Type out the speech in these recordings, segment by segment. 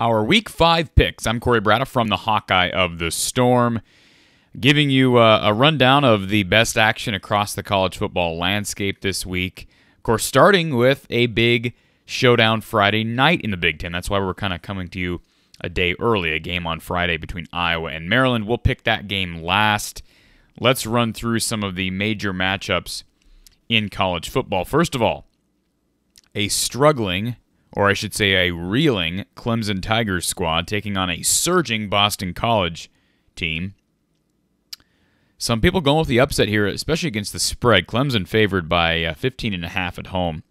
Our week five picks. I'm Corey Brada from the Hawkeye of the Storm, giving you a, uh, a, rundown of the best action across the college football landscape this week. Of course, starting with a big showdown Friday night in the Big Ten. That's why we're kind of coming to you a day early, a game on Friday between Iowa and Maryland. We'll pick that game last. Let's run through some of the major matchups in college football. First of all, a struggling or I should say a reeling Clemson Tigers squad taking on a surging Boston College team. Some people going with the upset here, especially against the spread. Clemson favored by uh, 15 and a half at home.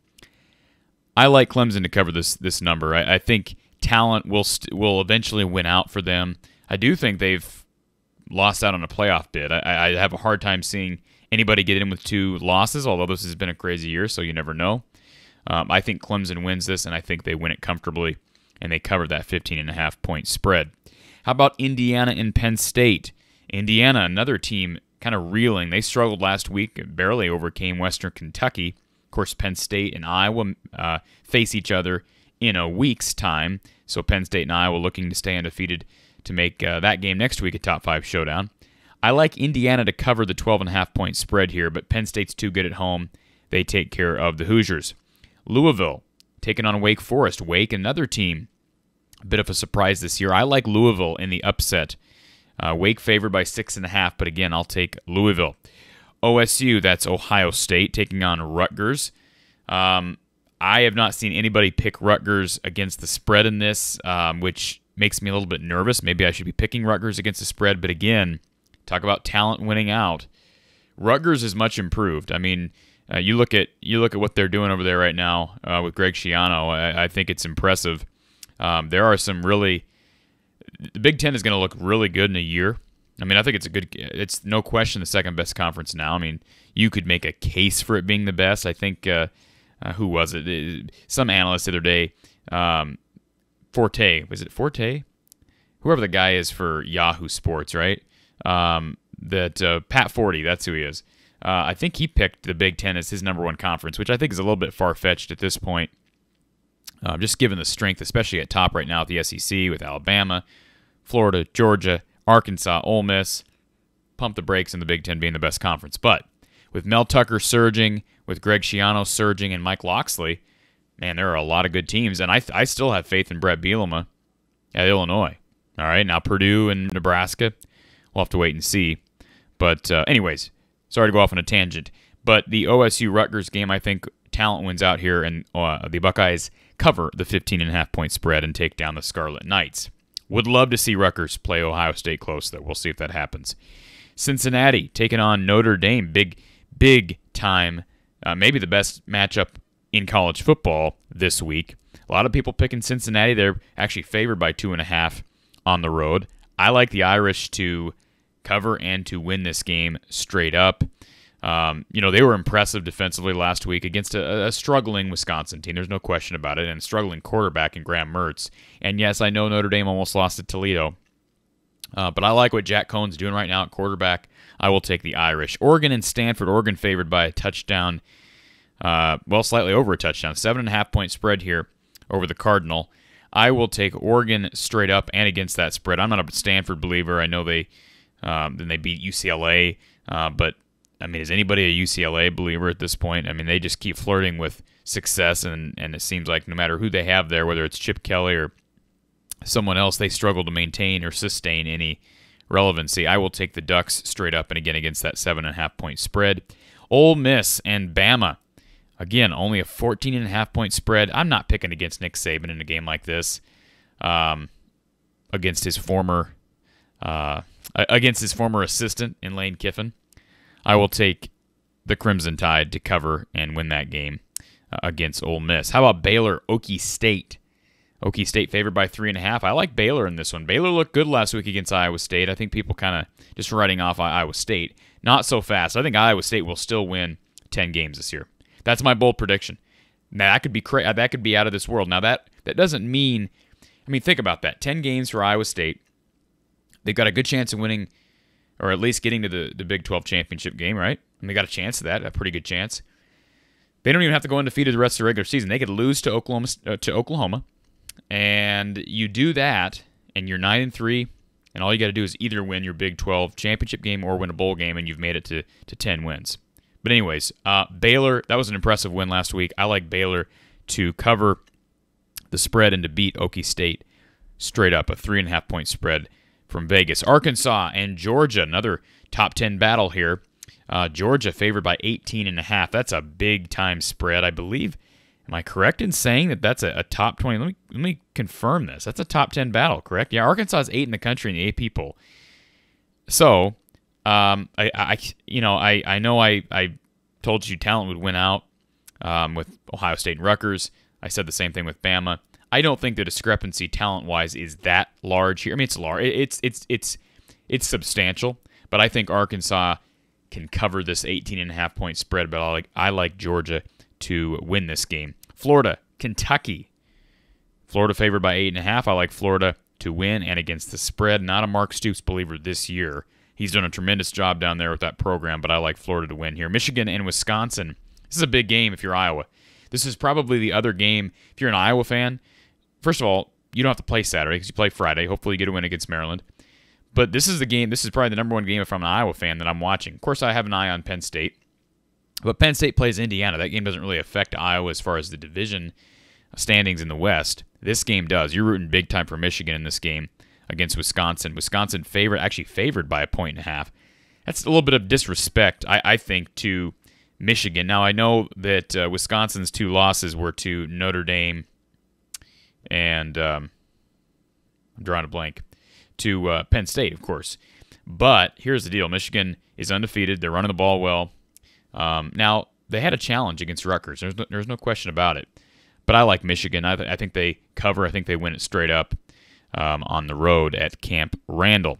I like Clemson to cover this this number. I, I think talent will st- will eventually win out for them. I do think they've lost out on a playoff bid. I, I have a hard time seeing anybody get in with two losses, although this has been a crazy year, so you never know. Um, I think Clemson wins this, and I think they win it comfortably, and they cover that 15 and a half point spread. How about Indiana and Penn State? Indiana, another team kind of reeling. They struggled last week, barely overcame Western Kentucky. Of course, Penn State and Iowa uh, face each other in a week's time. So Penn State and Iowa looking to stay undefeated to make uh, that game next week a top five showdown. I like Indiana to cover the 12 and a half point spread here, but Penn State's too good at home. They take care of the Hoosiers. Louisville taking on Wake Forest. Wake, another team, a bit of a surprise this year. I like Louisville in the upset. Uh, Wake favored by six and a half, but again, I'll take Louisville. OSU, that's Ohio State taking on Rutgers. Um, I have not seen anybody pick Rutgers against the spread in this, um, which makes me a little bit nervous. Maybe I should be picking Rutgers against the spread, but again, talk about talent winning out. Rutgers is much improved. I mean, uh, you look at you look at what they're doing over there right now uh, with Greg Schiano. I, I think it's impressive. Um, there are some really the Big Ten is going to look really good in a year. I mean, I think it's a good. It's no question the second best conference now. I mean, you could make a case for it being the best. I think uh, uh who was it? Uh, some analyst the other day, um, Forte was it Forte? Whoever the guy is for Yahoo Sports, right? Um, that uh, Pat Forty, that's who he is uh, I think he picked the Big Ten as his number one conference, which I think is a little bit far fetched at this point. Uh, just given the strength, especially at top right now at the SEC with Alabama, Florida, Georgia, Arkansas, Ole Miss, pump the brakes in the Big Ten being the best conference. But with Mel Tucker surging, with Greg Schiano surging, and Mike Loxley, man, there are a lot of good teams. And I, I still have faith in Brett Bielema at Illinois. All right, now Purdue and Nebraska, we'll have to wait and see. But, uh, anyways, sorry to go off on a tangent, but the OSU Rutgers game, I think talent wins out here, and uh, the Buckeyes cover the 15 and a half point spread and take down the Scarlet Knights. Would love to see Rutgers play Ohio State close, though. We'll see if that happens. Cincinnati taking on Notre Dame, big, big time, uh, maybe the best matchup in college football this week. A lot of people picking Cincinnati. They're actually favored by two and a half on the road. I like the Irish to cover and to win this game straight up. Um, you know, they were impressive defensively last week against a, a, struggling Wisconsin team. There's no question about it, and a struggling quarterback in Graham Mertz. And yes, I know Notre Dame almost lost to Toledo, uh, but I like what Jack Cohn's doing right now at quarterback. I will take the Irish. Oregon and Stanford. Oregon favored by a touchdown, uh, well, slightly over a touchdown. Seven and a half point spread here over the Cardinal. I will take Oregon straight up and against that spread. I'm not a Stanford believer. I know they um, then they beat UCLA. Uh, but I mean, is anybody a UCLA believer at this point? I mean, they just keep flirting with success, and and it seems like no matter who they have there, whether it's Chip Kelly or someone else, they struggle to maintain or sustain any relevancy. I will take the Ducks straight up and again against that seven and a half point spread. Ole Miss and Bama. Again, only a 14 and a half point spread. I'm not picking against Nick Saban in a game like this. Um, against his former uh, against his former assistant in Lane Kiffin. I will take the Crimson Tide to cover and win that game uh, against Ole Miss. How about Baylor, Okie State? Okie State favored by three and a half. I like Baylor in this one. Baylor looked good last week against Iowa State. I think people kind of just writing off Iowa State. Not so fast. I think Iowa State will still win ten games this year. That's my bold prediction. Now that could be cra- that could be out of this world. Now that that doesn't mean. I mean, think about that. Ten games for Iowa State They've got a good chance of winning, or at least getting to the, the Big 12 championship game, right? And they got a chance of that, a pretty good chance. They don't even have to go undefeated the rest of the regular season. They could lose to Oklahoma, uh, to Oklahoma, and you do that, and you're nine and three, and all you got to do is either win your Big 12 championship game or win a bowl game, and you've made it to to 10 wins. But anyways, uh, Baylor, that was an impressive win last week. I like Baylor to cover the spread and to beat Okie State straight up, a three and a half point spread from Vegas. Arkansas and Georgia, another top 10 battle here. Uh, Georgia favored by 18 and a half. That's a big time spread. I believe, am I correct in saying that that's a, a top 20? Let me, let me confirm this. That's a top 10 battle, correct? Yeah, Arkansas is eight in the country in the AP poll. So, um, I, I, you know, I, I know I, I told you talent would win out um, with Ohio State and Rutgers. I said the same thing with Bama. I don't think the discrepancy talent wise is that large here. I mean, it's large. It's it's it's it's substantial, but I think Arkansas can cover this 18 and a half point spread. But I like I like Georgia to win this game. Florida, Kentucky, Florida favored by eight and a half. I like Florida to win and against the spread. Not a Mark Stoops believer this year. He's done a tremendous job down there with that program, but I like Florida to win here. Michigan and Wisconsin. This is a big game if you're Iowa. This is probably the other game if you're an Iowa fan first of all, you don't have to play Saturday because you play Friday. Hopefully, you get a win against Maryland. But this is the game. This is probably the number one game if I'm an Iowa fan that I'm watching. Of course, I have an eye on Penn State, but Penn State plays Indiana. That game doesn't really affect Iowa as far as the division standings in the West. This game does. You're rooting big time for Michigan in this game against Wisconsin. Wisconsin favorite, actually favored by a point and a half. That's a little bit of disrespect, I, I think, to Michigan. Now I know that uh, Wisconsin's two losses were to Notre Dame and um, I'm drawing a blank to uh, Penn State, of course. But here's the deal: Michigan is undefeated. They're running the ball well. Um, now they had a challenge against Rutgers. There's no, there's no question about it. But I like Michigan. I, th- I, think they cover. I think they win it straight up um, on the road at Camp Randall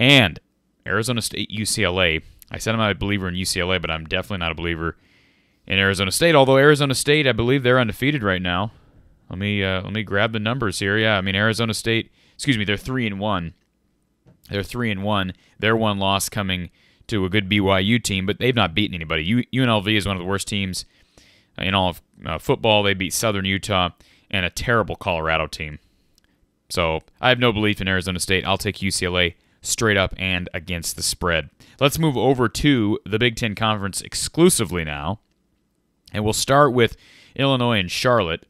and Arizona State UCLA. I said I'm not a believer in UCLA, but I'm definitely not a believer in Arizona State. Although Arizona State, I believe they're undefeated right now. Let me uh, let me grab the numbers here. Yeah, I mean Arizona State. Excuse me, they're three and one. They're three and one. Their one loss coming to a good BYU team, but they've not beaten anybody. UNLV is one of the worst teams uh, in all of uh, football. They beat Southern Utah and a terrible Colorado team. So I have no belief in Arizona State. I'll take UCLA straight up and against the spread. Let's move over to the Big Ten Conference exclusively now. And we'll start with Illinois and Charlotte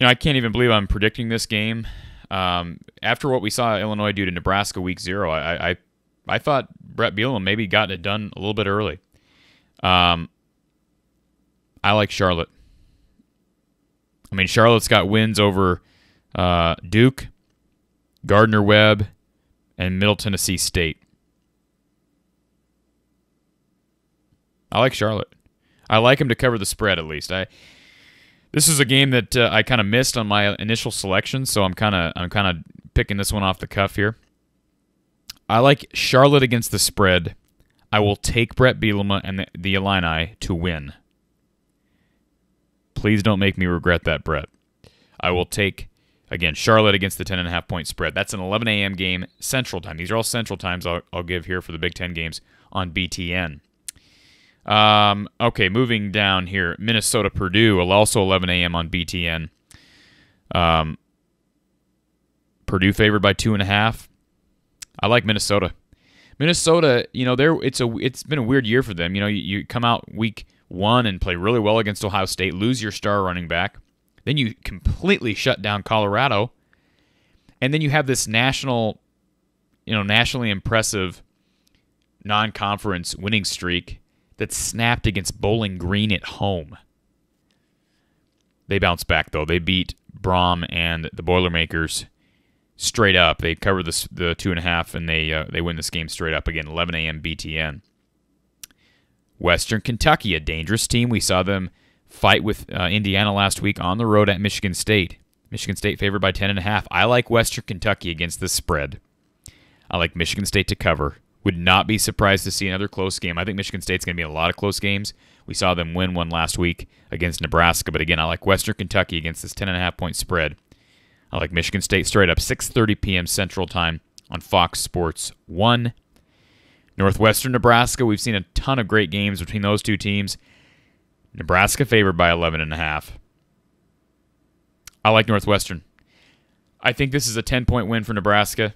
you know, I can't even believe I'm predicting this game. Um, after what we saw Illinois do to Nebraska week zero, I, I, I thought Brett Bielema maybe got it done a little bit early. Um, I like Charlotte. I mean, Charlotte's got wins over uh, Duke, Gardner Webb, and Middle Tennessee State. I like Charlotte. I like him to cover the spread at least. I this is a game that uh, I kind of missed on my initial selection, so I'm kind of I'm kind of picking this one off the cuff here. I like Charlotte against the spread. I will take Brett Bielema and the, the Illini to win. Please don't make me regret that, Brett. I will take again Charlotte against the 10.5 point spread. That's an 11 a.m. game Central Time. These are all Central times I'll, I'll give here for the Big Ten games on BTN. Um, okay, moving down here. Minnesota Purdue, also 11 a.m. on BTN. Um, Purdue favored by two and a half. I like Minnesota. Minnesota, you know, there it's a it's been a weird year for them. You know, you, you come out week one and play really well against Ohio State, lose your star running back, then you completely shut down Colorado, and then you have this national, you know, nationally impressive non-conference winning streak that snapped against Bowling Green at home. They bounced back though. They beat Brom and the Boilermakers straight up. They cover the two and a half, and they uh, they win this game straight up again. 11 a.m. BTN. Western Kentucky, a dangerous team. We saw them fight with uh, Indiana last week on the road at Michigan State. Michigan State favored by 10 and a half. I like Western Kentucky against the spread. I like Michigan State to cover. Would not be surprised to see another close game. I think Michigan State's going to be in a lot of close games. We saw them win one last week against Nebraska, but again, I like Western Kentucky against this 10.5 point spread. I like Michigan State straight up 6:30 p.m. Central Time on Fox Sports 1. Northwestern Nebraska, we've seen a ton of great games between those two teams. Nebraska favored by 11 and a half. I like Northwestern. I think this is a 10-point win for Nebraska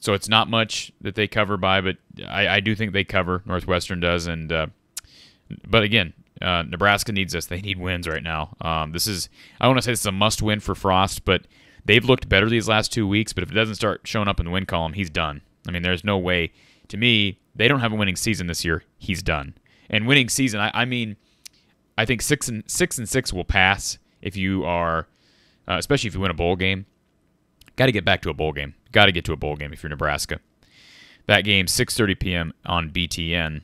so it's not much that they cover by, but I, I do think they cover. Northwestern does, and uh, but again, uh, Nebraska needs this. They need wins right now. Um, this is I want to say this is a must win for Frost, but they've looked better these last two weeks. But if it doesn't start showing up in the win column, he's done. I mean, there's no way. To me, they don't have a winning season this year. He's done. And winning season, I, I mean, I think six and six and six will pass if you are, uh, especially if you win a bowl game. Got to get back to a bowl game. Got to get to a bowl game if you're Nebraska. That game 6:30 p.m. on BTN.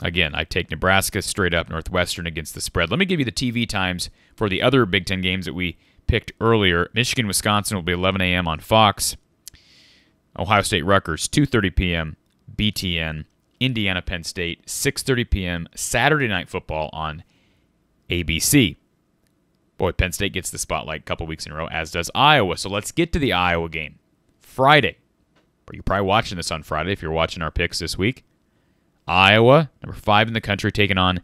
Again, I take Nebraska straight up Northwestern against the spread. Let me give you the TV times for the other Big 10 games that we picked earlier. Michigan Wisconsin will be 11 a.m. on Fox. Ohio State Rutgers 2:30 p.m. BTN. Indiana Penn State 6:30 p.m. Saturday night football on ABC. Boy, Penn State gets the spotlight a couple weeks in a row, as does Iowa. So let's get to the Iowa game. Friday. You're probably watching this on Friday if you're watching our picks this week. Iowa, number five in the country, taking on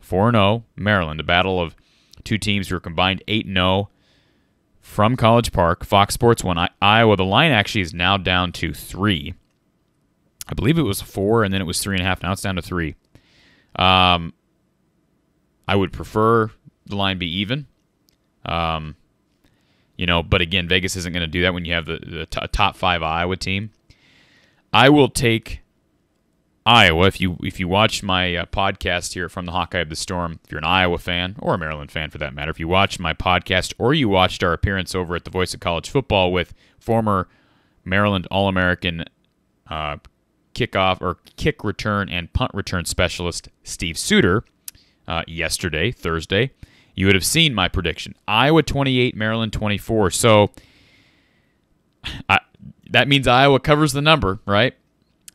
4 0 Maryland, a battle of two teams who are combined 8 0 from College Park. Fox Sports 1 Iowa. The line actually is now down to three. I believe it was four, and then it was three and a half. Now it's down to three. Um, I would prefer the line be even. Um, you know, but again, Vegas isn't going to do that when you have the, the t- top five Iowa team. I will take Iowa. If you if you watch my uh, podcast here from the Hawkeye of the Storm, if you're an Iowa fan or a Maryland fan for that matter, if you watch my podcast or you watched our appearance over at the Voice of College Football with former Maryland All American uh, kickoff or kick return and punt return specialist Steve Suter uh, yesterday, Thursday you would have seen my prediction Iowa 28, Maryland 24. So I, that means Iowa covers the number, right?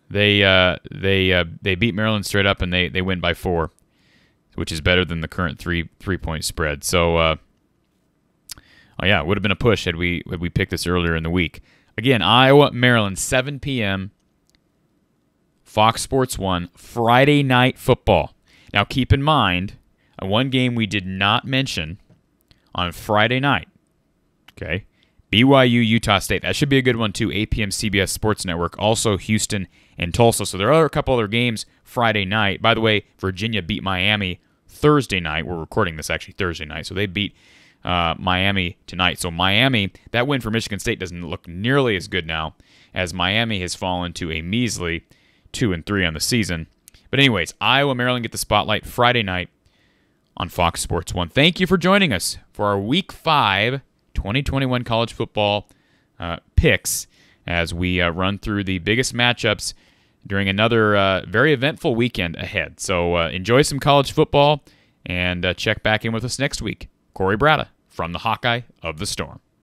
They uh, they uh, they beat Maryland straight up and they, they win by four, which is better than the current three three point spread. So, uh, oh yeah, it would have been a push had we had we picked this earlier in the week. Again, Iowa Maryland 7 p.m. Fox Sports One Friday night football. Now keep in mind one game we did not mention on Friday night. Okay. BYU, Utah State. That should be a good one too. 8 p.m. CBS Sports Network. Also Houston and Tulsa. So there are a couple other games Friday night. By the way, Virginia beat Miami Thursday night. We're recording this actually Thursday night. So they beat uh, Miami tonight. So Miami, that win for Michigan State doesn't look nearly as good now as Miami has fallen to a measly two and three on the season. But anyways, Iowa, Maryland get the spotlight Friday night on Fox Sports 1. Thank you for joining us for our Week 5 2021 college football uh, picks as we uh, run through the biggest matchups during another uh, very eventful weekend ahead. So uh, enjoy some college football and uh, check back in with us next week. Corey Brada from the Hawkeye of the Storm.